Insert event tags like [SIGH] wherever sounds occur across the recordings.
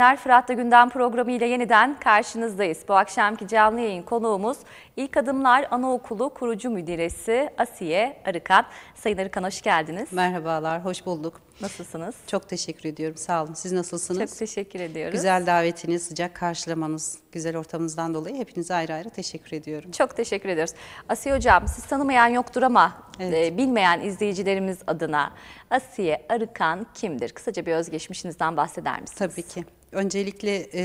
Fırat'ta Gündem programı ile yeniden karşınızdayız. Bu akşamki canlı yayın konuğumuz İlk Adımlar Anaokulu kurucu müdiresi Asiye Arıkan. Sayın Arıkan hoş geldiniz. Merhabalar, hoş bulduk. Nasılsınız? Çok teşekkür ediyorum. Sağ olun. Siz nasılsınız? Çok teşekkür ediyoruz. Güzel davetiniz, sıcak karşılamanız, güzel ortamınızdan dolayı hepinize ayrı ayrı teşekkür ediyorum. Çok teşekkür ediyoruz. Asiye Hocam siz tanımayan yoktur ama evet. e, bilmeyen izleyicilerimiz adına Asiye Arıkan kimdir? Kısaca bir özgeçmişinizden bahseder misiniz? Tabii ki. Öncelikle e,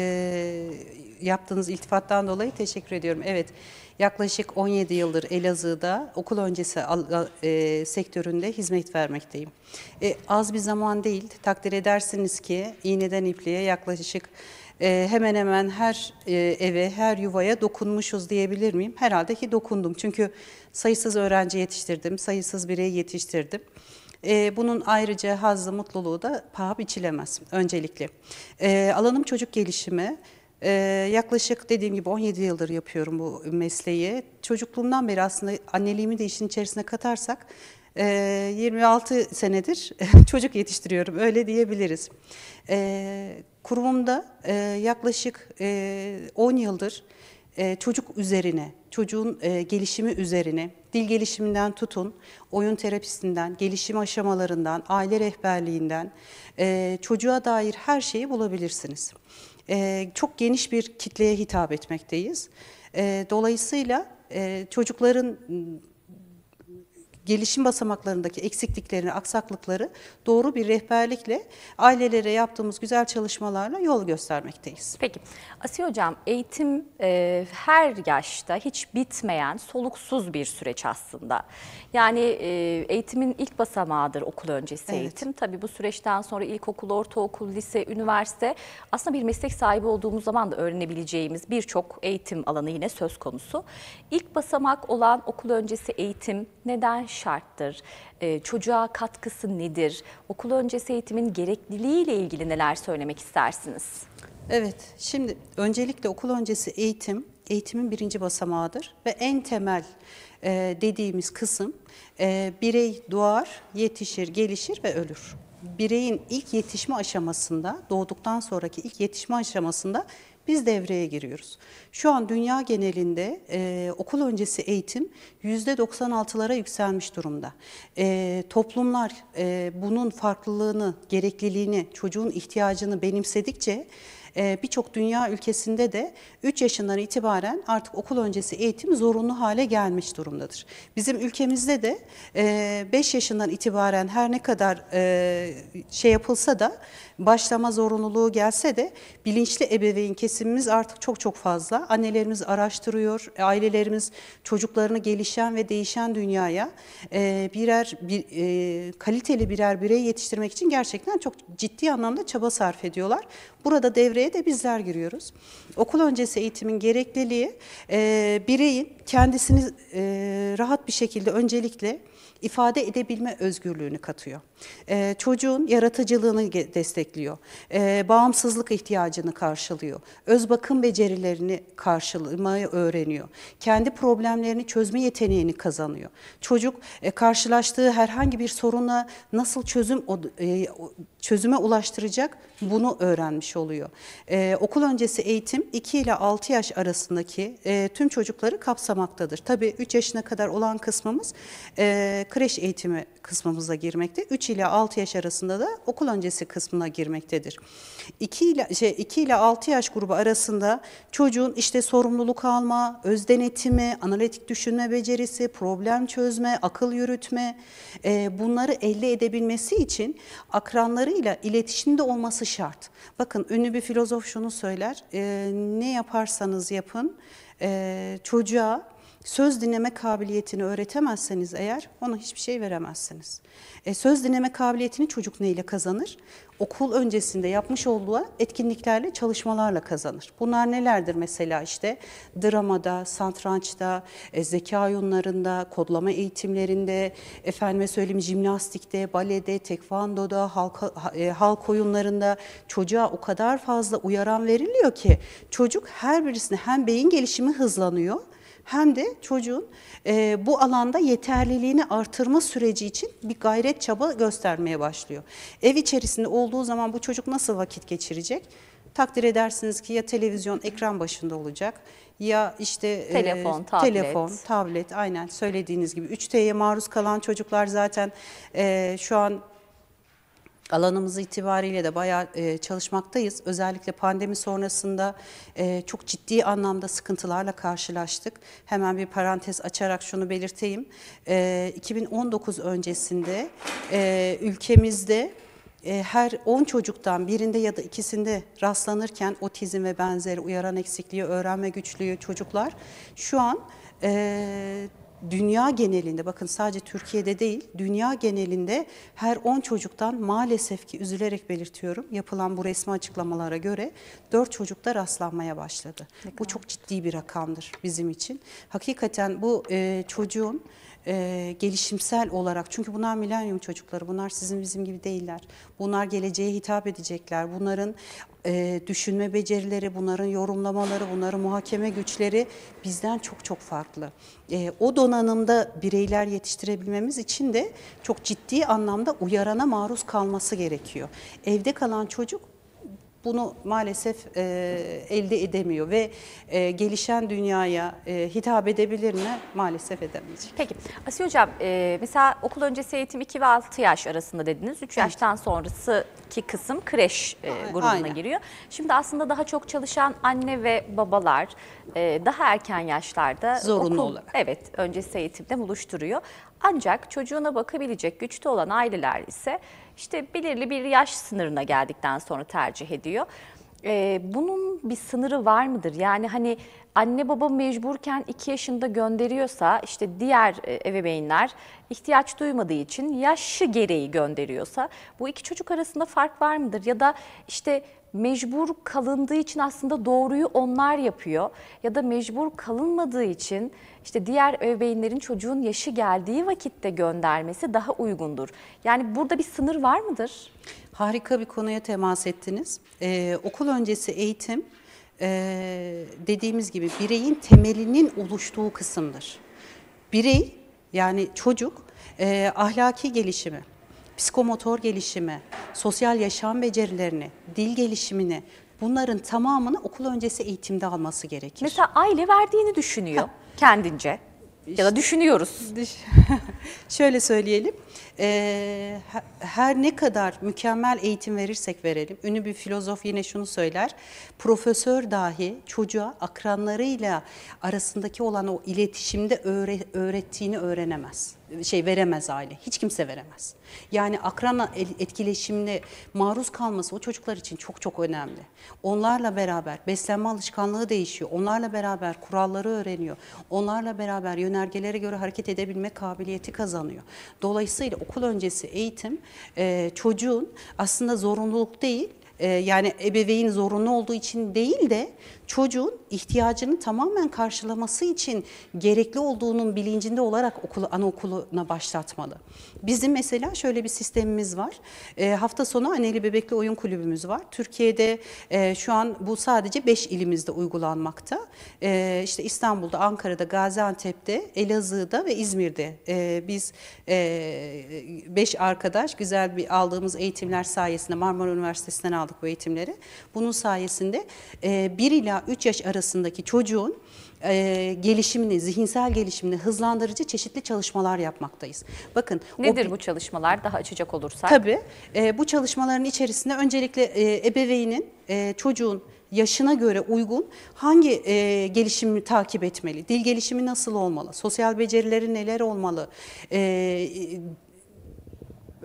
yaptığınız iltifattan dolayı teşekkür ediyorum. Evet. Yaklaşık 17 yıldır Elazığ'da okul öncesi e, sektöründe hizmet vermekteyim. E, az bir zaman değil, takdir edersiniz ki iğneden ipliğe yaklaşık e, hemen hemen her e, eve, her yuvaya dokunmuşuz diyebilir miyim? Herhalde ki dokundum. Çünkü sayısız öğrenci yetiştirdim, sayısız birey yetiştirdim. E, bunun ayrıca hazlı mutluluğu da paha biçilemez öncelikle. E, alanım çocuk gelişimi. Ee, yaklaşık dediğim gibi 17 yıldır yapıyorum bu mesleği. Çocukluğumdan beri aslında anneliğimi de işin içerisine katarsak 26 e, senedir [LAUGHS] çocuk yetiştiriyorum öyle diyebiliriz. E, kurumumda e, yaklaşık 10 yıldır çocuk üzerine, çocuğun gelişimi üzerine, dil gelişiminden tutun, oyun terapisinden, gelişim aşamalarından, aile rehberliğinden çocuğa dair her şeyi bulabilirsiniz. Ee, çok geniş bir kitleye hitap etmekteyiz. Ee, dolayısıyla e, çocukların gelişim basamaklarındaki eksikliklerini, aksaklıkları doğru bir rehberlikle ailelere yaptığımız güzel çalışmalarla yol göstermekteyiz. Peki Asiye Hocam eğitim e, her yaşta hiç bitmeyen soluksuz bir süreç aslında. Yani e, eğitimin ilk basamağıdır okul öncesi evet. eğitim. Tabii bu süreçten sonra ilkokul, ortaokul, lise, üniversite aslında bir meslek sahibi olduğumuz zaman da öğrenebileceğimiz birçok eğitim alanı yine söz konusu. İlk basamak olan okul öncesi eğitim neden şarttır? E, çocuğa katkısı nedir? Okul öncesi eğitimin gerekliliğiyle ilgili neler söylemek istersiniz? Evet, şimdi öncelikle okul öncesi eğitim eğitimin birinci basamağıdır ve en temel e, dediğimiz kısım e, birey doğar, yetişir, gelişir ve ölür. Bireyin ilk yetişme aşamasında, doğduktan sonraki ilk yetişme aşamasında biz devreye giriyoruz. Şu an dünya genelinde e, okul öncesi eğitim %96'lara yükselmiş durumda. E, toplumlar e, bunun farklılığını, gerekliliğini, çocuğun ihtiyacını benimsedikçe e, birçok dünya ülkesinde de 3 yaşından itibaren artık okul öncesi eğitim zorunlu hale gelmiş durumdadır. Bizim ülkemizde de e, 5 yaşından itibaren her ne kadar e, şey yapılsa da başlama zorunluluğu gelse de bilinçli ebeveyn kesimimiz artık çok çok fazla. Annelerimiz araştırıyor, ailelerimiz çocuklarını gelişen ve değişen dünyaya e, birer bir, e, kaliteli birer birey yetiştirmek için gerçekten çok ciddi anlamda çaba sarf ediyorlar. Burada devreye de bizler giriyoruz. Okul öncesi eğitimin gerekliliği e, bireyin kendisini e, rahat bir şekilde öncelikle ifade edebilme özgürlüğünü katıyor. E, çocuğun yaratıcılığını destekliyor. E, bağımsızlık ihtiyacını karşılıyor. Öz bakım becerilerini karşılamayı öğreniyor. Kendi problemlerini çözme yeteneğini kazanıyor. Çocuk e, karşılaştığı herhangi bir soruna nasıl çözüm e, çözüme ulaştıracak bunu öğrenmiş oluyor. E, okul öncesi eğitim 2 ile 6 yaş arasındaki e, tüm çocukları kapsamaktadır. Tabii 3 yaşına kadar olan kısmımız e, kreş eğitimi kısmımıza girmekte. 3 ile 6 yaş arasında da okul öncesi kısmına girmektedir. 2 ile, şey, 2 ile 6 yaş grubu arasında çocuğun işte sorumluluk alma, öz denetimi, analitik düşünme becerisi, problem çözme, akıl yürütme e, bunları elde edebilmesi için akranlarıyla iletişimde olması şart. Bakın ünlü bir filozof şunu söyler, e, ne yaparsanız yapın e, çocuğa söz dinleme kabiliyetini öğretemezseniz eğer ona hiçbir şey veremezsiniz. E, söz dinleme kabiliyetini çocuk neyle kazanır? Okul öncesinde yapmış olduğu etkinliklerle, çalışmalarla kazanır. Bunlar nelerdir mesela işte dramada, satrançta, e, zeka oyunlarında, kodlama eğitimlerinde, efendime söyleyeyim jimnastikte, balede, tekvandoda, halka, e, halk oyunlarında çocuğa o kadar fazla uyaran veriliyor ki çocuk her birisine hem beyin gelişimi hızlanıyor hem de çocuğun e, bu alanda yeterliliğini artırma süreci için bir gayret çaba göstermeye başlıyor. Ev içerisinde olduğu zaman bu çocuk nasıl vakit geçirecek? Takdir edersiniz ki ya televizyon ekran başında olacak ya işte e, telefon, e, tablet. telefon, tablet aynen söylediğiniz gibi 3T'ye maruz kalan çocuklar zaten e, şu an alanımız itibariyle de bayağı e, çalışmaktayız. Özellikle pandemi sonrasında e, çok ciddi anlamda sıkıntılarla karşılaştık. Hemen bir parantez açarak şunu belirteyim. 2019 e, öncesinde ülkemizde her 10 çocuktan birinde ya da ikisinde rastlanırken otizm ve benzeri uyaran eksikliği, öğrenme güçlüğü çocuklar şu an dünya genelinde bakın sadece Türkiye'de değil dünya genelinde her 10 çocuktan maalesef ki üzülerek belirtiyorum yapılan bu resmi açıklamalara göre 4 çocukta rastlanmaya başladı. Bu çok ciddi bir rakamdır bizim için. Hakikaten bu e, çocuğun e, gelişimsel olarak çünkü bunlar milenyum çocukları bunlar sizin bizim gibi değiller. Bunlar geleceğe hitap edecekler. Bunların e, düşünme becerileri, bunların yorumlamaları, bunların muhakeme güçleri bizden çok çok farklı. E, o donanımda bireyler yetiştirebilmemiz için de çok ciddi anlamda uyarana maruz kalması gerekiyor. Evde kalan çocuk bunu maalesef e, elde edemiyor ve e, gelişen dünyaya e, hitap edebilir mi? Maalesef edemeyecek. Peki Asiye Hocam e, mesela okul öncesi eğitim 2 ve 6 yaş arasında dediniz. 3 yaştan sonrası ki kısım kreş e, grubuna Aynen. giriyor. Şimdi aslında daha çok çalışan anne ve babalar e, daha erken yaşlarda Zorunlu okul, olarak. Evet öncesi eğitimde buluşturuyor. Ancak çocuğuna bakabilecek güçte olan aileler ise işte belirli bir yaş sınırına geldikten sonra tercih ediyor. Ee, bunun bir sınırı var mıdır? Yani hani anne baba mecburken 2 yaşında gönderiyorsa işte diğer e, ebeveynler ihtiyaç duymadığı için yaşı gereği gönderiyorsa bu iki çocuk arasında fark var mıdır? Ya da işte mecbur kalındığı için aslında doğruyu onlar yapıyor ya da mecbur kalınmadığı için işte diğer ebeveynlerin çocuğun yaşı geldiği vakitte göndermesi daha uygundur. Yani burada bir sınır var mıdır? Harika bir konuya temas ettiniz. Ee, okul öncesi eğitim e, dediğimiz gibi bireyin temelinin oluştuğu kısımdır. Birey yani çocuk e, ahlaki gelişimi, psikomotor gelişimi, sosyal yaşam becerilerini, dil gelişimini bunların tamamını okul öncesi eğitimde alması gerekir. Mesela aile verdiğini düşünüyor kendince. İşte, ya da düşünüyoruz. [LAUGHS] Şöyle söyleyelim, e, her ne kadar mükemmel eğitim verirsek verelim, ünlü bir filozof yine şunu söyler, profesör dahi çocuğa akranlarıyla arasındaki olan o iletişimde öğre, öğrettiğini öğrenemez şey veremez aile. Hiç kimse veremez. Yani akrana etkileşimine maruz kalması o çocuklar için çok çok önemli. Onlarla beraber beslenme alışkanlığı değişiyor. Onlarla beraber kuralları öğreniyor. Onlarla beraber yönergelere göre hareket edebilme kabiliyeti kazanıyor. Dolayısıyla okul öncesi eğitim e, çocuğun aslında zorunluluk değil e, yani ebeveyn zorunlu olduğu için değil de çocuğun ihtiyacını tamamen karşılaması için gerekli olduğunun bilincinde olarak okulu, anaokuluna başlatmalı. Bizim mesela şöyle bir sistemimiz var. E, hafta sonu anneli bebekli oyun kulübümüz var. Türkiye'de e, şu an bu sadece 5 ilimizde uygulanmakta. E, işte İstanbul'da, Ankara'da, Gaziantep'te, Elazığ'da ve İzmir'de e, biz 5 e, beş arkadaş güzel bir aldığımız eğitimler sayesinde Marmara Üniversitesi'nden aldık bu eğitimleri. Bunun sayesinde e, ila 3 yaş arası noktasındaki çocuğun e, gelişimini, zihinsel gelişimini hızlandırıcı çeşitli çalışmalar yapmaktayız. Bakın nedir o, bu çalışmalar? Daha açacak olursak. Tabii. E, bu çalışmaların içerisinde öncelikle e, ebeveynin e, çocuğun yaşına göre uygun hangi e, gelişimi takip etmeli, dil gelişimi nasıl olmalı, sosyal becerileri neler olmalı, e,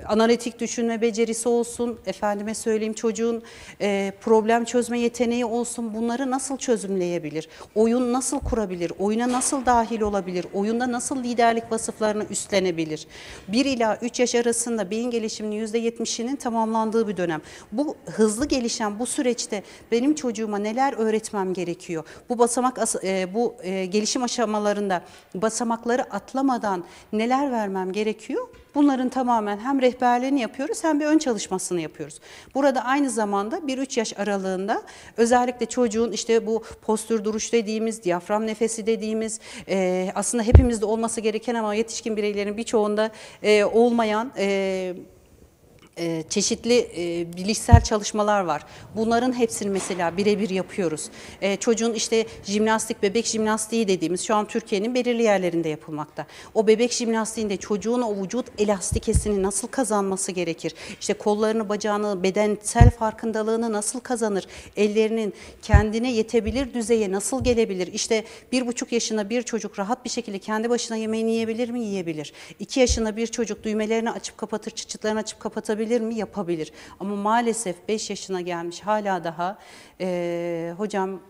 analitik düşünme becerisi olsun, efendime söyleyeyim çocuğun e, problem çözme yeteneği olsun bunları nasıl çözümleyebilir? Oyun nasıl kurabilir? Oyuna nasıl dahil olabilir? Oyunda nasıl liderlik vasıflarını üstlenebilir? 1 ila 3 yaş arasında beyin gelişiminin %70'inin tamamlandığı bir dönem. Bu hızlı gelişen bu süreçte benim çocuğuma neler öğretmem gerekiyor? Bu basamak e, bu e, gelişim aşamalarında basamakları atlamadan neler vermem gerekiyor? Bunların tamamen hem rehberliğini yapıyoruz hem bir ön çalışmasını yapıyoruz. Burada aynı zamanda 1-3 yaş aralığında özellikle çocuğun işte bu postür duruş dediğimiz, diyafram nefesi dediğimiz e, aslında hepimizde olması gereken ama yetişkin bireylerin birçoğunda e, olmayan... E, e, çeşitli e, bilişsel çalışmalar var. Bunların hepsini mesela birebir yapıyoruz. E, çocuğun işte jimnastik, bebek jimnastiği dediğimiz şu an Türkiye'nin belirli yerlerinde yapılmakta. O bebek jimnastiğinde çocuğun o vücut elastikesini nasıl kazanması gerekir? İşte kollarını, bacağını, bedensel farkındalığını nasıl kazanır? Ellerinin kendine yetebilir düzeye nasıl gelebilir? İşte bir buçuk yaşına bir çocuk rahat bir şekilde kendi başına yemeğini yiyebilir mi? Yiyebilir. İki yaşına bir çocuk düğmelerini açıp kapatır, çıçıtlarını açıp kapatabilir yapabilir mi? Yapabilir. Ama maalesef 5 yaşına gelmiş hala daha e, hocam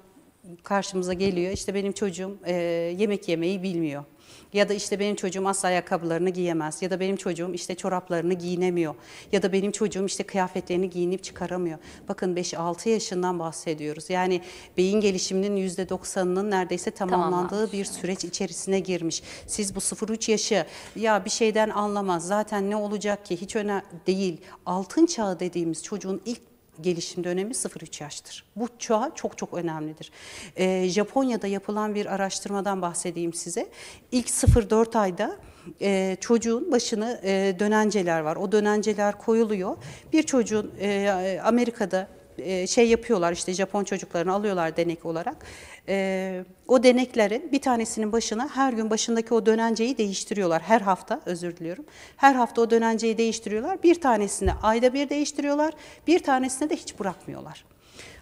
karşımıza geliyor. İşte benim çocuğum e, yemek yemeyi bilmiyor. Ya da işte benim çocuğum asla ayakkabılarını giyemez. Ya da benim çocuğum işte çoraplarını giyinemiyor. Ya da benim çocuğum işte kıyafetlerini giyinip çıkaramıyor. Bakın 5-6 yaşından bahsediyoruz. Yani beyin gelişiminin %90'ının neredeyse tamamlandığı bir süreç içerisine girmiş. Siz bu 0-3 yaşı ya bir şeyden anlamaz zaten ne olacak ki hiç öne değil. Altın çağı dediğimiz çocuğun ilk gelişim dönemi 0-3 yaştır. Bu çağa çok çok önemlidir. E, Japonya'da yapılan bir araştırmadan bahsedeyim size. İlk 0-4 ayda e, çocuğun başını e, dönenceler var. O dönenceler koyuluyor. Bir çocuğun e, Amerika'da e, şey yapıyorlar işte Japon çocuklarını alıyorlar denek olarak e, o deneklerin bir tanesinin başına her gün başındaki o dönenceyi değiştiriyorlar. Her hafta özür diliyorum. Her hafta o dönenceyi değiştiriyorlar. Bir tanesini ayda bir değiştiriyorlar. Bir tanesini de hiç bırakmıyorlar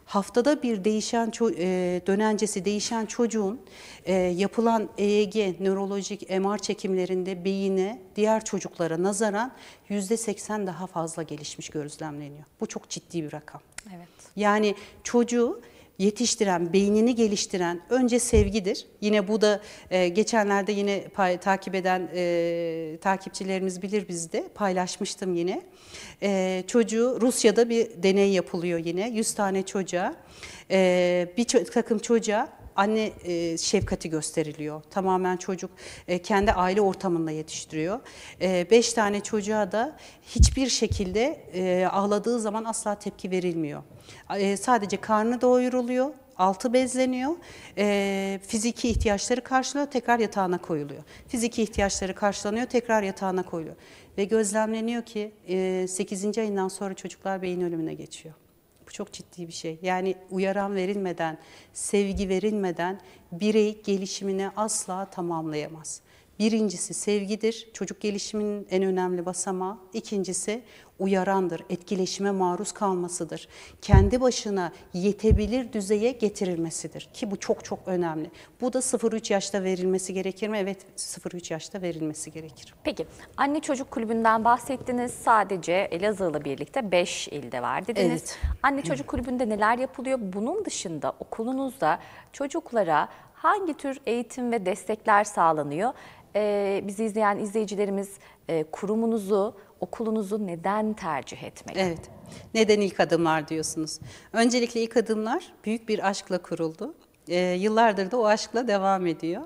haftada bir değişen e, dönencesi değişen çocuğun e, yapılan EEG, nörolojik MR çekimlerinde beyine diğer çocuklara nazaran %80 daha fazla gelişmiş gözlemleniyor. Bu çok ciddi bir rakam. Evet. Yani çocuğu yetiştiren, beynini geliştiren önce sevgidir. Yine bu da e, geçenlerde yine pay, takip eden e, takipçilerimiz bilir bizde paylaşmıştım yine. E, çocuğu Rusya'da bir deney yapılıyor yine 100 tane çocuğa e, bir takım çocuğa anne e, şefkati gösteriliyor. Tamamen çocuk e, kendi aile ortamında yetiştiriyor. E, beş tane çocuğa da hiçbir şekilde e, ağladığı zaman asla tepki verilmiyor. E, sadece karnı doyuruluyor, altı bezleniyor, e, fiziki ihtiyaçları karşılıyor, tekrar yatağına koyuluyor. Fiziki ihtiyaçları karşılanıyor, tekrar yatağına koyuluyor. Ve gözlemleniyor ki e, 8. ayından sonra çocuklar beyin ölümüne geçiyor. Bu çok ciddi bir şey. Yani uyaran verilmeden, sevgi verilmeden birey gelişimini asla tamamlayamaz. Birincisi sevgidir, çocuk gelişimin en önemli basamağı. İkincisi uyarandır, etkileşime maruz kalmasıdır. Kendi başına yetebilir düzeye getirilmesidir ki bu çok çok önemli. Bu da 0-3 yaşta verilmesi gerekir mi? Evet 0-3 yaşta verilmesi gerekir. Peki anne çocuk kulübünden bahsettiniz. Sadece Elazığ'la birlikte 5 ilde var dediniz. Evet. Anne çocuk kulübünde neler yapılıyor? Bunun dışında okulunuzda çocuklara hangi tür eğitim ve destekler sağlanıyor? e, bizi izleyen izleyicilerimiz e, kurumunuzu, okulunuzu neden tercih etmeli? Evet, neden ilk adımlar diyorsunuz. Öncelikle ilk adımlar büyük bir aşkla kuruldu. E, yıllardır da o aşkla devam ediyor.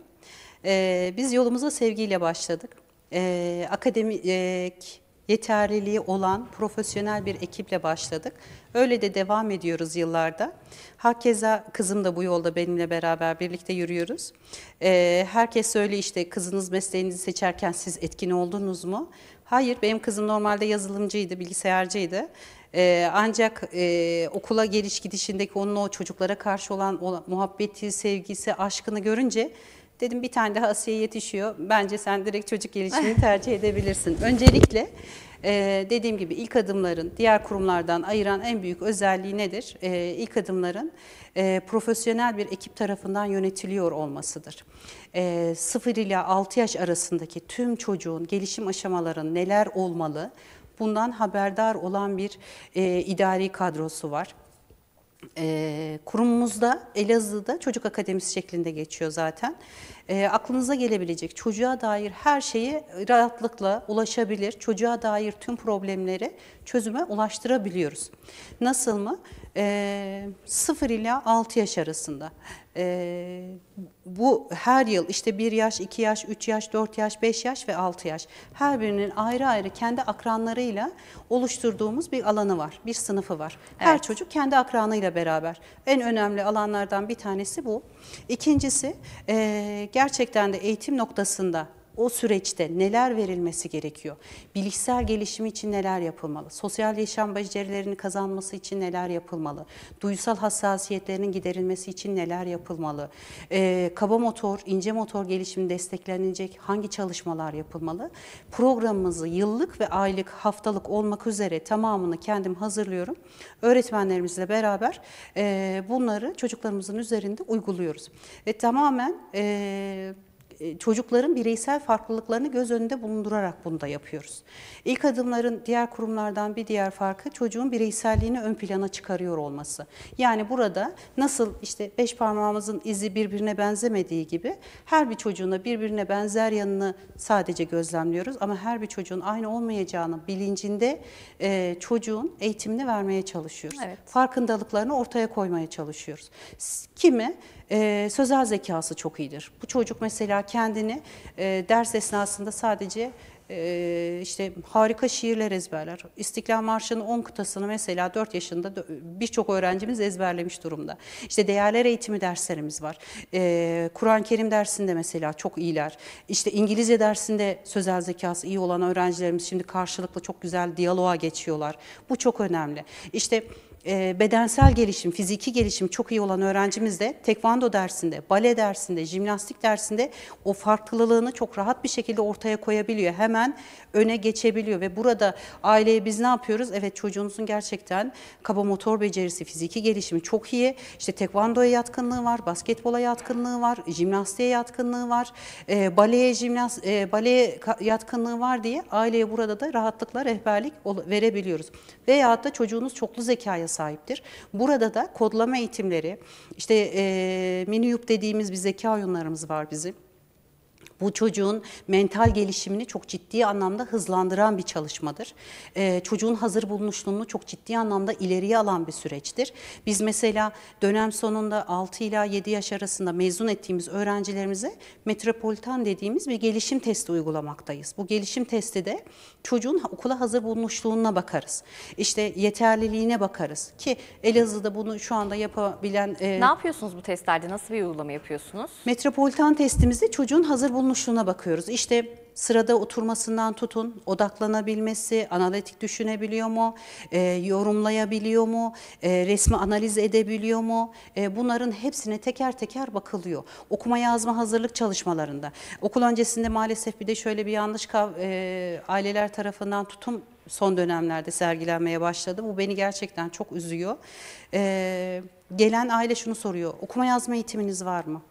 E, biz yolumuza sevgiyle başladık. E, akademik yeterliliği olan profesyonel bir ekiple başladık. Öyle de devam ediyoruz yıllarda. Hakeza kızım da bu yolda benimle beraber birlikte yürüyoruz. Ee, herkes söyle işte kızınız mesleğinizi seçerken siz etkin oldunuz mu? Hayır benim kızım normalde yazılımcıydı, bilgisayarcıydı. Ee, ancak e, okula geliş gidişindeki onun o çocuklara karşı olan o, muhabbeti, sevgisi, aşkını görünce Dedim bir tane daha Asiye yetişiyor. Bence sen direkt çocuk gelişimini tercih edebilirsin. Öncelikle dediğim gibi ilk adımların diğer kurumlardan ayıran en büyük özelliği nedir? İlk adımların profesyonel bir ekip tarafından yönetiliyor olmasıdır. 0 ile 6 yaş arasındaki tüm çocuğun gelişim aşamalarının neler olmalı, bundan haberdar olan bir e, idari kadrosu var. E, kurumumuzda Elazığ'da çocuk akademisi şeklinde geçiyor zaten e, aklınıza gelebilecek çocuğa dair her şeyi rahatlıkla ulaşabilir, çocuğa dair tüm problemleri çözüme ulaştırabiliyoruz. Nasıl mı? E, 0 ile 6 yaş arasında. E, bu her yıl işte 1 yaş, 2 yaş, 3 yaş, 4 yaş, 5 yaş ve 6 yaş her birinin ayrı ayrı kendi akranlarıyla oluşturduğumuz bir alanı var, bir sınıfı var. Evet. Her çocuk kendi akranıyla beraber. En önemli alanlardan bir tanesi bu. İkincisi e, gerçekten de eğitim noktasında o süreçte neler verilmesi gerekiyor? Bilişsel gelişimi için neler yapılmalı? Sosyal yaşam becerilerini kazanması için neler yapılmalı? Duysal hassasiyetlerinin giderilmesi için neler yapılmalı? Ee, kaba motor, ince motor gelişimi desteklenecek hangi çalışmalar yapılmalı? Programımızı yıllık ve aylık, haftalık olmak üzere tamamını kendim hazırlıyorum. Öğretmenlerimizle beraber e, bunları çocuklarımızın üzerinde uyguluyoruz. Ve tamamen... E, e, çocukların bireysel farklılıklarını göz önünde bulundurarak bunu da yapıyoruz. İlk adımların diğer kurumlardan bir diğer farkı çocuğun bireyselliğini ön plana çıkarıyor olması. Yani burada nasıl işte beş parmağımızın izi birbirine benzemediği gibi her bir çocuğuna birbirine benzer yanını sadece gözlemliyoruz ama her bir çocuğun aynı olmayacağını bilincinde e, çocuğun eğitimini vermeye çalışıyoruz. Evet. Farkındalıklarını ortaya koymaya çalışıyoruz. Kimi e, sözel zekası çok iyidir. Bu çocuk mesela kendini e, ders esnasında sadece e, işte harika şiirler ezberler. İstiklal Marşı'nın 10 kıtasını mesela 4 yaşında birçok öğrencimiz ezberlemiş durumda. İşte değerler eğitimi derslerimiz var. Ee, Kur'an-ı Kerim dersinde mesela çok iyiler. İşte İngilizce dersinde sözel zekası iyi olan öğrencilerimiz şimdi karşılıklı çok güzel diyaloğa geçiyorlar. Bu çok önemli. İşte e, bedensel gelişim, fiziki gelişim çok iyi olan öğrencimiz de tekvando dersinde, bale dersinde, jimnastik dersinde o farklılığını çok rahat bir şekilde ortaya koyabiliyor. Hemen öne geçebiliyor ve burada aileye biz ne yapıyoruz? Evet çocuğunuzun gerçekten kaba motor becerisi, fiziki gelişimi çok iyi. İşte tekvandoya yatkınlığı var, basketbola yatkınlığı var, jimnastiğe yatkınlığı var, e, baleye, jimnast e, baleye yatkınlığı var diye aileye burada da rahatlıkla rehberlik verebiliyoruz. Veyahut da çocuğunuz çoklu zekaya sahiptir. Burada da kodlama eğitimleri, işte e, mini yup dediğimiz bir zeka oyunlarımız var bizim. Bu çocuğun mental gelişimini çok ciddi anlamda hızlandıran bir çalışmadır. Ee, çocuğun hazır bulunuşluğunu çok ciddi anlamda ileriye alan bir süreçtir. Biz mesela dönem sonunda 6 ila 7 yaş arasında mezun ettiğimiz öğrencilerimize metropolitan dediğimiz bir gelişim testi uygulamaktayız. Bu gelişim testi de çocuğun okula hazır bulunuşluğuna bakarız. İşte yeterliliğine bakarız ki Elazığ'da bunu şu anda yapabilen... E, ne yapıyorsunuz bu testlerde? Nasıl bir uygulama yapıyorsunuz? Metropolitan testimizde çocuğun hazır bulunuşluğuna olmuşluğuna bakıyoruz. İşte sırada oturmasından tutun, odaklanabilmesi, analitik düşünebiliyor mu, e, yorumlayabiliyor mu, e, resmi analiz edebiliyor mu? E, bunların hepsine teker teker bakılıyor. Okuma yazma hazırlık çalışmalarında. Okul öncesinde maalesef bir de şöyle bir yanlış e, aileler tarafından tutum son dönemlerde sergilenmeye başladı. Bu beni gerçekten çok üzüyor. E, gelen aile şunu soruyor, okuma yazma eğitiminiz var mı?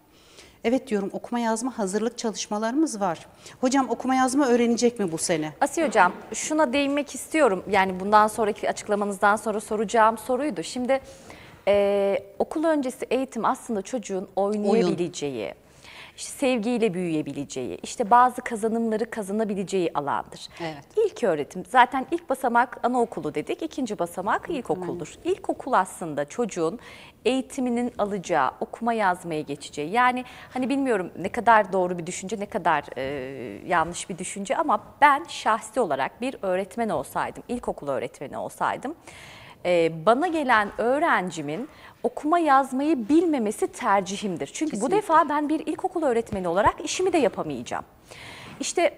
Evet diyorum okuma yazma hazırlık çalışmalarımız var. Hocam okuma yazma öğrenecek mi bu sene? Asiye hocam şuna değinmek istiyorum. Yani bundan sonraki açıklamanızdan sonra soracağım soruydu. Şimdi e, okul öncesi eğitim aslında çocuğun oynayabileceği, işte sevgiyle büyüyebileceği, işte bazı kazanımları kazanabileceği alandır. Evet. İlk öğretim zaten ilk basamak anaokulu dedik, ikinci basamak ilkokuldur. Evet. İlkokul aslında çocuğun eğitiminin alacağı, okuma yazmaya geçeceği. Yani hani bilmiyorum ne kadar doğru bir düşünce, ne kadar e, yanlış bir düşünce ama ben şahsi olarak bir öğretmen olsaydım, ilkokul öğretmeni olsaydım e, bana gelen öğrencimin okuma yazmayı bilmemesi tercihimdir. Çünkü Kesinlikle. bu defa ben bir ilkokul öğretmeni olarak işimi de yapamayacağım. İşte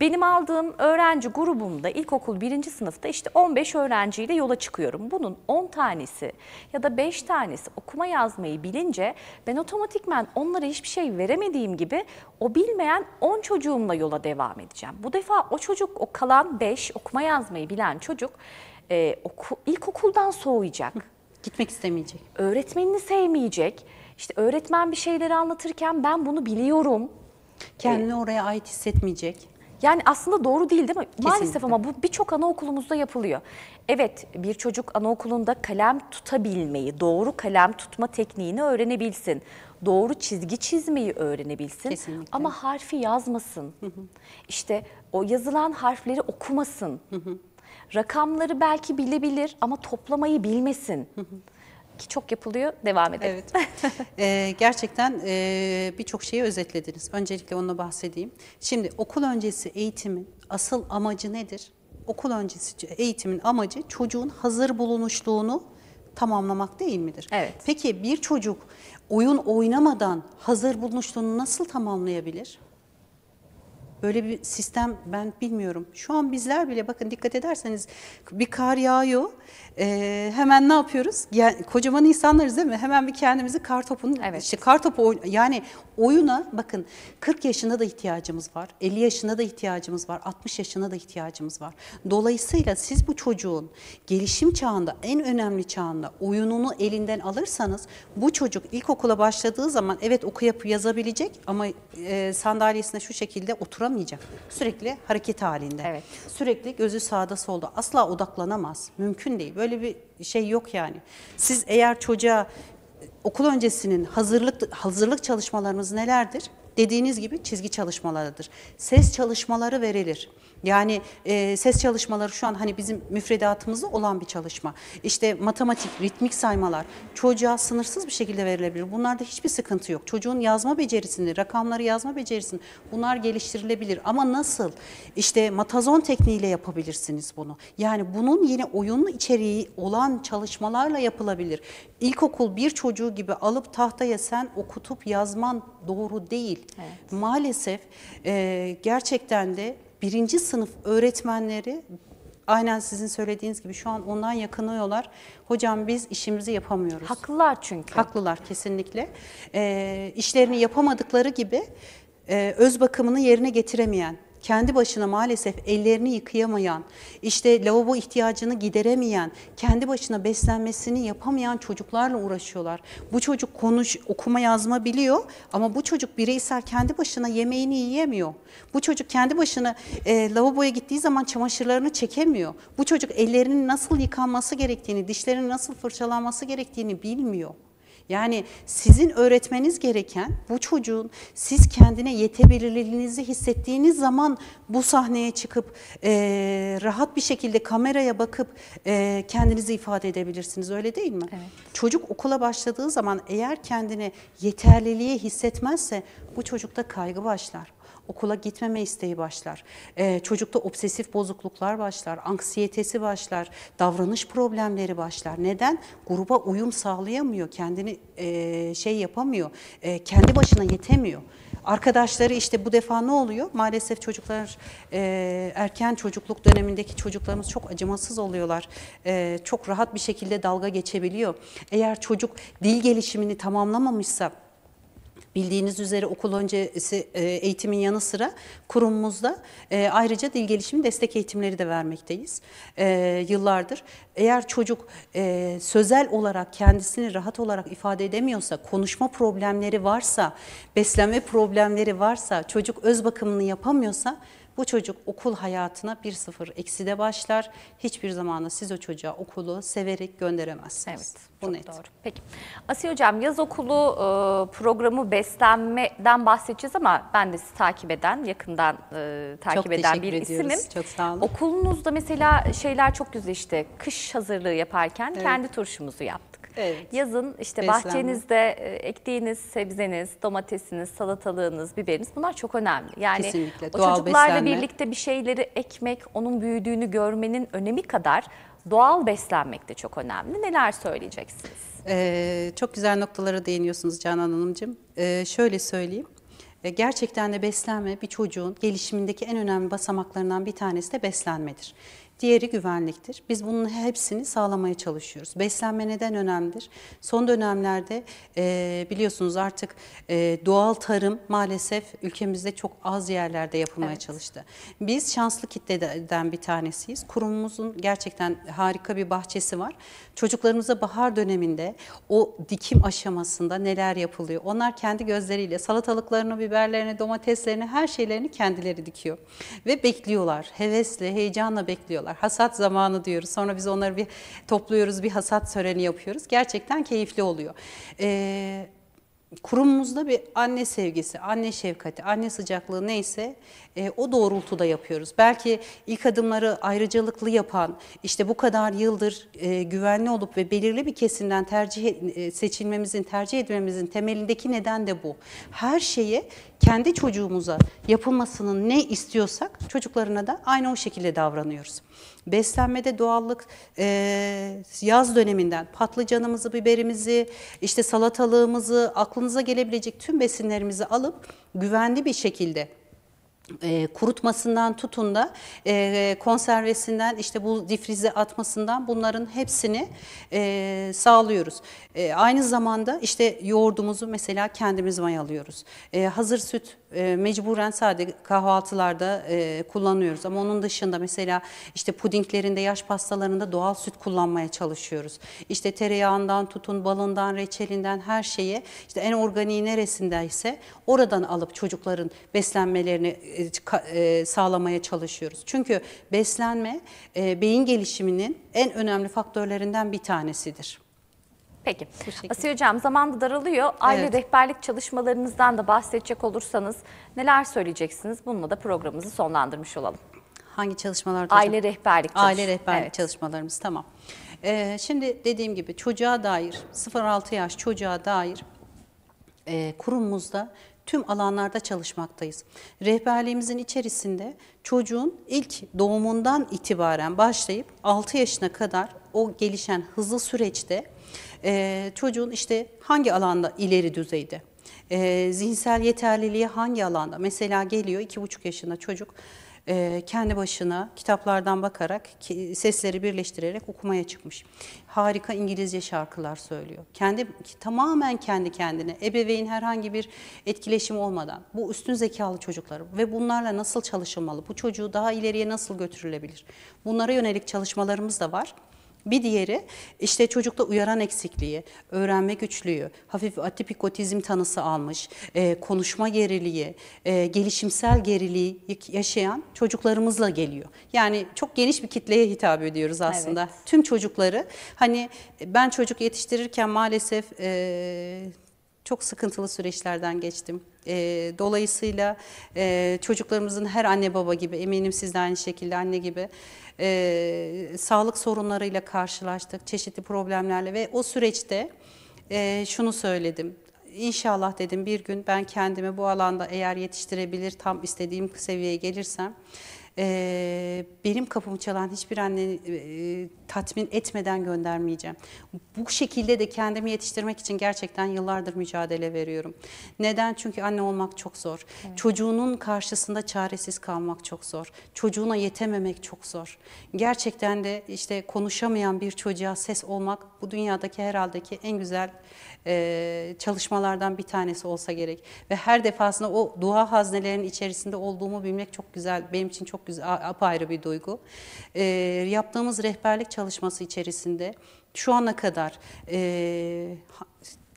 benim aldığım öğrenci grubumda ilkokul birinci sınıfta işte 15 öğrenciyle yola çıkıyorum. Bunun 10 tanesi ya da 5 tanesi okuma yazmayı bilince ben otomatikmen onlara hiçbir şey veremediğim gibi o bilmeyen 10 çocuğumla yola devam edeceğim. Bu defa o çocuk o kalan 5 okuma yazmayı bilen çocuk e, oku, ilkokuldan soğuyacak. Gitmek istemeyecek. Öğretmenini sevmeyecek. İşte öğretmen bir şeyleri anlatırken ben bunu biliyorum. Kendini ee, oraya ait hissetmeyecek. Yani aslında doğru değil değil mi? Kesinlikle. Maalesef ama bu birçok anaokulumuzda yapılıyor. Evet bir çocuk anaokulunda kalem tutabilmeyi, doğru kalem tutma tekniğini öğrenebilsin. Doğru çizgi çizmeyi öğrenebilsin. Kesinlikle. Ama harfi yazmasın. Hı hı. İşte o yazılan harfleri okumasın. Hı hı. Rakamları belki bilebilir ama toplamayı bilmesin. Ki çok yapılıyor, devam edelim. Evet. [LAUGHS] ee, gerçekten e, birçok şeyi özetlediniz. Öncelikle onunla bahsedeyim. Şimdi okul öncesi eğitimin asıl amacı nedir? Okul öncesi eğitimin amacı çocuğun hazır bulunuşluğunu tamamlamak değil midir? Evet. Peki bir çocuk oyun oynamadan hazır bulunuşluğunu nasıl tamamlayabilir? Böyle bir sistem ben bilmiyorum. Şu an bizler bile bakın dikkat ederseniz bir kar yağıyor e, hemen ne yapıyoruz? Yani, kocaman insanlarız değil mi? Hemen bir kendimizi kartopun, evet. işte kartopu yani oyuna bakın 40 yaşında da ihtiyacımız var, 50 yaşında da ihtiyacımız var, 60 yaşına da ihtiyacımız var. Dolayısıyla siz bu çocuğun gelişim çağında en önemli çağında oyununu elinden alırsanız bu çocuk ilkokula başladığı zaman evet okuyup yazabilecek ama e, sandalyesine şu şekilde oturamayacak. Sürekli hareket halinde. Evet. Sürekli gözü sağda solda asla odaklanamaz. Mümkün değil. Böyle Öyle bir şey yok yani. Siz eğer çocuğa e, okul öncesinin hazırlık hazırlık çalışmalarımız nelerdir? Dediğiniz gibi çizgi çalışmalarıdır. Ses çalışmaları verilir. Yani e, ses çalışmaları şu an hani bizim müfredatımızda olan bir çalışma. İşte matematik, ritmik saymalar çocuğa sınırsız bir şekilde verilebilir. Bunlarda hiçbir sıkıntı yok. Çocuğun yazma becerisini, rakamları yazma becerisini bunlar geliştirilebilir. Ama nasıl? İşte matazon tekniğiyle yapabilirsiniz bunu. Yani bunun yine oyunlu içeriği olan çalışmalarla yapılabilir. İlkokul bir çocuğu gibi alıp tahtaya sen okutup yazman doğru değil. Evet. Maalesef e, gerçekten de birinci sınıf öğretmenleri aynen sizin söylediğiniz gibi şu an ondan yakınıyorlar. Hocam biz işimizi yapamıyoruz. Haklılar çünkü. Haklılar kesinlikle. E, işlerini yapamadıkları gibi e, öz bakımını yerine getiremeyen kendi başına maalesef ellerini yıkayamayan, işte lavabo ihtiyacını gideremeyen, kendi başına beslenmesini yapamayan çocuklarla uğraşıyorlar. Bu çocuk konuş, okuma yazma biliyor ama bu çocuk bireysel kendi başına yemeğini yiyemiyor. Bu çocuk kendi başına e, lavaboya gittiği zaman çamaşırlarını çekemiyor. Bu çocuk ellerinin nasıl yıkanması gerektiğini, dişlerinin nasıl fırçalanması gerektiğini bilmiyor. Yani sizin öğretmeniz gereken bu çocuğun siz kendine yetebilirliğinizi hissettiğiniz zaman bu sahneye çıkıp e, rahat bir şekilde kameraya bakıp e, kendinizi ifade edebilirsiniz öyle değil mi? Evet. Çocuk okula başladığı zaman eğer kendini yeterliliğe hissetmezse bu çocukta kaygı başlar okula gitmeme isteği başlar. E, çocukta obsesif bozukluklar başlar, anksiyetesi başlar, davranış problemleri başlar. Neden? Gruba uyum sağlayamıyor, kendini e, şey yapamıyor, e, kendi başına yetemiyor. Arkadaşları işte bu defa ne oluyor? Maalesef çocuklar e, erken çocukluk dönemindeki çocuklarımız çok acımasız oluyorlar. E, çok rahat bir şekilde dalga geçebiliyor. Eğer çocuk dil gelişimini tamamlamamışsa Bildiğiniz üzere okul öncesi e, eğitimin yanı sıra kurumumuzda e, ayrıca dil gelişimi destek eğitimleri de vermekteyiz e, yıllardır. Eğer çocuk sözel olarak kendisini rahat olarak ifade edemiyorsa, konuşma problemleri varsa, beslenme problemleri varsa, çocuk öz bakımını yapamıyorsa bu çocuk okul hayatına bir sıfır eksi de başlar. Hiçbir zamanda siz o çocuğa okulu severek gönderemezsiniz. Evet. Bu net. Doğru. Peki. Asiye Hocam yaz okulu e, programı beslenmeden bahsedeceğiz ama ben de sizi takip eden, yakından e, takip çok eden bir ediyoruz. isimim. Çok sağ olun. Okulunuzda mesela şeyler çok güzel işte kış hazırlığı yaparken evet. kendi turşumuzu yaptık Evet. Yazın işte Beslenme. bahçenizde e, ektiğiniz sebzeniz, domatesiniz, salatalığınız, biberiniz bunlar çok önemli. Yani Kesinlikle. o Doğal çocuklarla beslenme. birlikte bir şeyleri ekmek, onun büyüdüğünü görmenin önemi kadar doğal beslenmek de çok önemli. Neler söyleyeceksiniz? Ee, çok güzel noktalara değiniyorsunuz Canan Hanımcığım. Ee, şöyle söyleyeyim. Ee, gerçekten de beslenme bir çocuğun gelişimindeki en önemli basamaklarından bir tanesi de beslenmedir. Diğeri güvenliktir. Biz bunun hepsini sağlamaya çalışıyoruz. Beslenme neden önemlidir? Son dönemlerde e, biliyorsunuz artık e, doğal tarım maalesef ülkemizde çok az yerlerde yapılmaya evet. çalıştı. Biz şanslı kitleden bir tanesiyiz. Kurumumuzun gerçekten harika bir bahçesi var. Çocuklarımıza bahar döneminde o dikim aşamasında neler yapılıyor? Onlar kendi gözleriyle salatalıklarını, biberlerini, domateslerini, her şeylerini kendileri dikiyor. Ve bekliyorlar. Hevesle, heyecanla bekliyorlar yapıyorlar. Hasat zamanı diyoruz. Sonra biz onları bir topluyoruz, bir hasat töreni yapıyoruz. Gerçekten keyifli oluyor. Ee, kurumumuzda bir anne sevgisi, anne şefkati, anne sıcaklığı neyse e, o doğrultuda yapıyoruz. Belki ilk adımları ayrıcalıklı yapan, işte bu kadar yıldır e, güvenli olup ve belirli bir kesimden tercih e, seçilmemizin, tercih edilmemizin temelindeki neden de bu. Her şeye kendi çocuğumuza yapılmasının ne istiyorsak çocuklarına da aynı o şekilde davranıyoruz. Beslenmede doğallık e, yaz döneminden patlıcanımızı, biberimizi, işte salatalığımızı, aklınıza gelebilecek tüm besinlerimizi alıp güvenli bir şekilde e, kurutmasından tutun da e, konservesinden işte bu difrize atmasından bunların hepsini e, sağlıyoruz. E, aynı zamanda işte yoğurdumuzu mesela kendimiz mayalıyoruz. hazır süt mecburen sadece kahvaltılarda kullanıyoruz ama onun dışında mesela işte pudinglerinde, yaş pastalarında doğal süt kullanmaya çalışıyoruz. İşte tereyağından tutun, balından, reçelinden her şeyi işte en organiği neresindeyse oradan alıp çocukların beslenmelerini e, e, sağlamaya çalışıyoruz. Çünkü beslenme e, beyin gelişiminin en önemli faktörlerinden bir tanesidir. Peki. Asiye Hocam zaman da daralıyor. Aile evet. rehberlik çalışmalarınızdan da bahsedecek olursanız neler söyleyeceksiniz? Bununla da programımızı sonlandırmış olalım. Hangi çalışmalarda? Aile rehberlik çalışmaları. Aile rehberlik evet. çalışmalarımız tamam. Ee, şimdi dediğim gibi çocuğa dair 0-6 yaş çocuğa dair e, kurumumuzda tüm alanlarda çalışmaktayız. Rehberliğimizin içerisinde çocuğun ilk doğumundan itibaren başlayıp 6 yaşına kadar o gelişen hızlı süreçte e, çocuğun işte hangi alanda ileri düzeyde, e, zihinsel yeterliliği hangi alanda? Mesela geliyor 2,5 yaşında çocuk e, kendi başına kitaplardan bakarak ki, sesleri birleştirerek okumaya çıkmış. Harika İngilizce şarkılar söylüyor. Kendi tamamen kendi kendine ebeveyn herhangi bir etkileşim olmadan bu üstün zekalı çocuklar ve bunlarla nasıl çalışılmalı? Bu çocuğu daha ileriye nasıl götürülebilir? Bunlara yönelik çalışmalarımız da var. Bir diğeri işte çocukta uyaran eksikliği, öğrenme güçlüğü, hafif atipik otizm tanısı almış, e, konuşma geriliği, e, gelişimsel geriliği yaşayan çocuklarımızla geliyor. Yani çok geniş bir kitleye hitap ediyoruz aslında. Evet. Tüm çocukları hani ben çocuk yetiştirirken maalesef... E, çok sıkıntılı süreçlerden geçtim. E, dolayısıyla e, çocuklarımızın her anne baba gibi, eminim siz de aynı şekilde anne gibi e, sağlık sorunlarıyla karşılaştık, çeşitli problemlerle ve o süreçte e, şunu söyledim. İnşallah dedim bir gün ben kendimi bu alanda eğer yetiştirebilir, tam istediğim seviyeye gelirsem e, benim kapımı çalan hiçbir anne e, tatmin etmeden göndermeyeceğim. Bu şekilde de kendimi yetiştirmek için gerçekten yıllardır mücadele veriyorum. Neden? Çünkü anne olmak çok zor. Evet. Çocuğunun karşısında çaresiz kalmak çok zor. Çocuğuna yetememek çok zor. Gerçekten de işte konuşamayan bir çocuğa ses olmak bu dünyadaki herhalde ki en güzel e, çalışmalardan bir tanesi olsa gerek. Ve her defasında o dua haznelerinin içerisinde olduğumu bilmek çok güzel, benim için çok güzel, apayrı bir duygu. E, yaptığımız rehberlik çalışması içerisinde şu ana kadar e,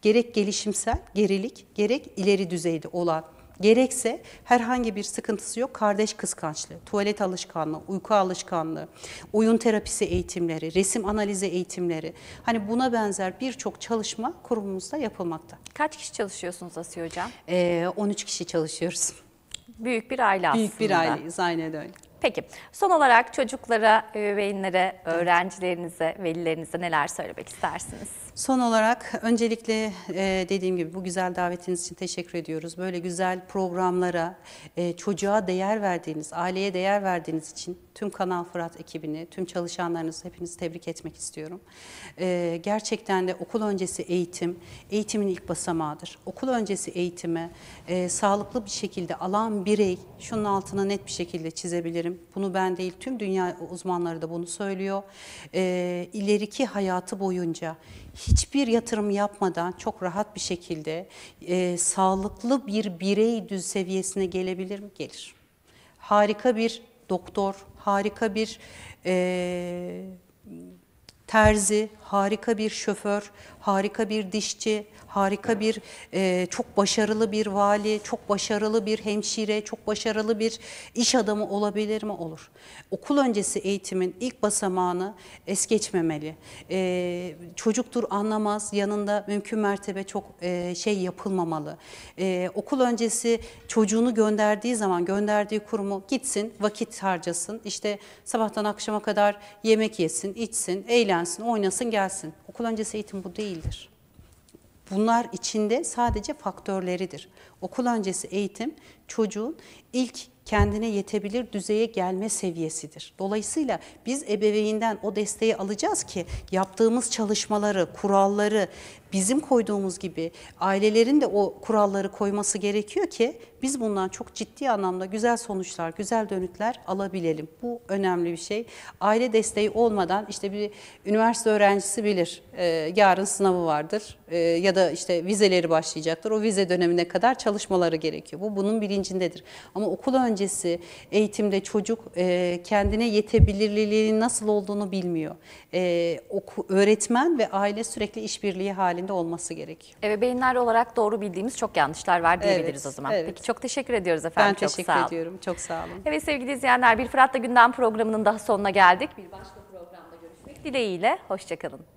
gerek gelişimsel gerilik, gerek ileri düzeyde olan gerekse herhangi bir sıkıntısı yok. Kardeş kıskançlığı, tuvalet alışkanlığı, uyku alışkanlığı, oyun terapisi eğitimleri, resim analizi eğitimleri. Hani buna benzer birçok çalışma kurumumuzda yapılmakta. Kaç kişi çalışıyorsunuz Asiye Hocam? Ee, 13 kişi çalışıyoruz. Büyük bir aile aslında. Büyük bir aileyiz aynen öyle. Peki son olarak çocuklara, ebeveynlere, öğrencilerinize, velilerinize neler söylemek istersiniz? Son olarak öncelikle e, dediğim gibi bu güzel davetiniz için teşekkür ediyoruz. Böyle güzel programlara, e, çocuğa değer verdiğiniz, aileye değer verdiğiniz için tüm Kanal Fırat ekibini, tüm çalışanlarınızı hepinizi tebrik etmek istiyorum. E, gerçekten de okul öncesi eğitim, eğitimin ilk basamağıdır. Okul öncesi eğitimi e, sağlıklı bir şekilde alan birey, şunun altına net bir şekilde çizebilirim. Bunu ben değil, tüm dünya uzmanları da bunu söylüyor. E, ileriki hayatı boyunca hiçbir yatırım yapmadan çok rahat bir şekilde e, sağlıklı bir birey düz seviyesine gelebilir mi? Gelir. Harika bir doktor, harika bir e, terzi, harika bir şoför, harika bir dişçi, harika bir e, çok başarılı bir vali, çok başarılı bir hemşire, çok başarılı bir iş adamı olabilir mi? Olur. Okul öncesi eğitimin ilk basamağını es geçmemeli. E, çocuktur anlamaz, yanında mümkün mertebe çok e, şey yapılmamalı. E, okul öncesi çocuğunu gönderdiği zaman gönderdiği kurumu gitsin, vakit harcasın. İşte sabahtan akşama kadar yemek yesin, içsin, eğlensin, oynasın, gelsin. Okul öncesi eğitim bu değil değildir. Bunlar içinde sadece faktörleridir. Okul öncesi eğitim çocuğun ilk kendine yetebilir düzeye gelme seviyesidir. Dolayısıyla biz ebeveyinden o desteği alacağız ki yaptığımız çalışmaları, kuralları bizim koyduğumuz gibi ailelerin de o kuralları koyması gerekiyor ki biz bundan çok ciddi anlamda güzel sonuçlar, güzel dönütler alabilelim. Bu önemli bir şey. Aile desteği olmadan işte bir üniversite öğrencisi bilir e, yarın sınavı vardır e, ya da işte vizeleri başlayacaktır. O vize dönemine kadar çalışmaları gerekiyor. Bu bunun bilincindedir. Ama okul önce öncesi eğitimde çocuk e, kendine yetebilirliliğinin nasıl olduğunu bilmiyor. E, oku, öğretmen ve aile sürekli işbirliği halinde olması gerekiyor. Ebeveynler olarak doğru bildiğimiz çok yanlışlar var diyebiliriz evet, o zaman. Evet. Peki çok teşekkür ediyoruz efendim. Ben çok teşekkür sağ olun. ediyorum. Çok sağ olun. Evet sevgili izleyenler bir Fırat'la Gündem programının daha sonuna geldik. Bir başka programda görüşmek dileğiyle. Hoşçakalın.